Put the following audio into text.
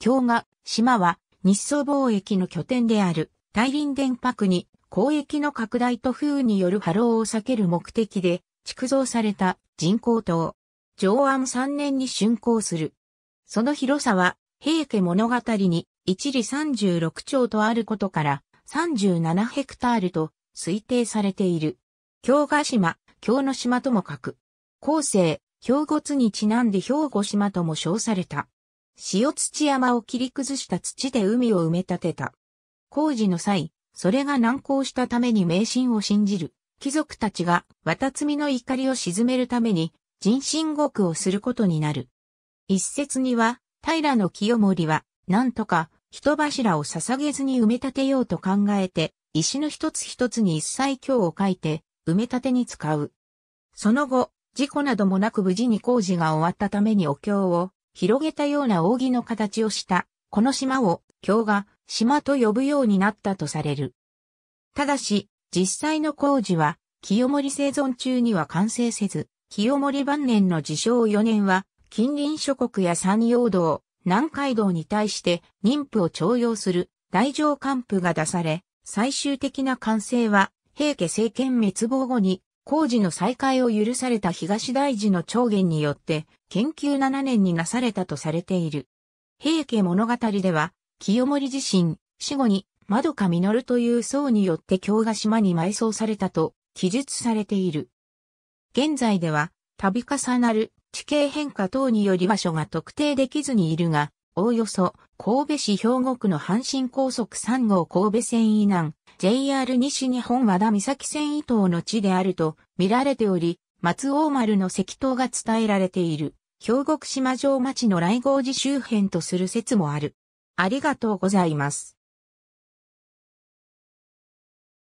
京賀、島は日ソ貿易の拠点である大林電泊に交易の拡大と風による波浪を避ける目的で築造された人工島。上安3年に竣工する。その広さは平家物語に一里36町とあることから37ヘクタールと推定されている。京ヶ島、京の島とも書く。後世、兵庫津にちなんで兵庫島とも称された。塩土山を切り崩した土で海を埋め立てた。工事の際、それが難航したために迷信を信じる。貴族たちが、渡積の怒りを鎮めるために、人心獄をすることになる。一説には、平清盛は、なんとか、人柱を捧げずに埋め立てようと考えて、石の一つ一つに一切経を書いて、埋め立てに使う。その後、事故などもなく無事に工事が終わったためにお経を、広げたような扇の形をした、この島を、京が島と呼ぶようになったとされる。ただし、実際の工事は、清盛生存中には完成せず、清盛晩年の自称4年は、近隣諸国や山陽道、南海道に対して妊婦を徴用する大乗官府が出され、最終的な完成は、平家政権滅亡後に工事の再開を許された東大寺の長元によって、研究7年になされたとされている。平家物語では、清盛自身、死後に、窓か実という僧によって京ヶ島に埋葬されたと記述されている。現在では、度重なる地形変化等により場所が特定できずにいるが、おおよそ神戸市兵庫区の阪神高速3号神戸線以南、JR 西日本和田岬線伊東の地であると見られており、松尾丸の石塔が伝えられている、兵庫島城町の来号寺周辺とする説もある。ありがとうございます。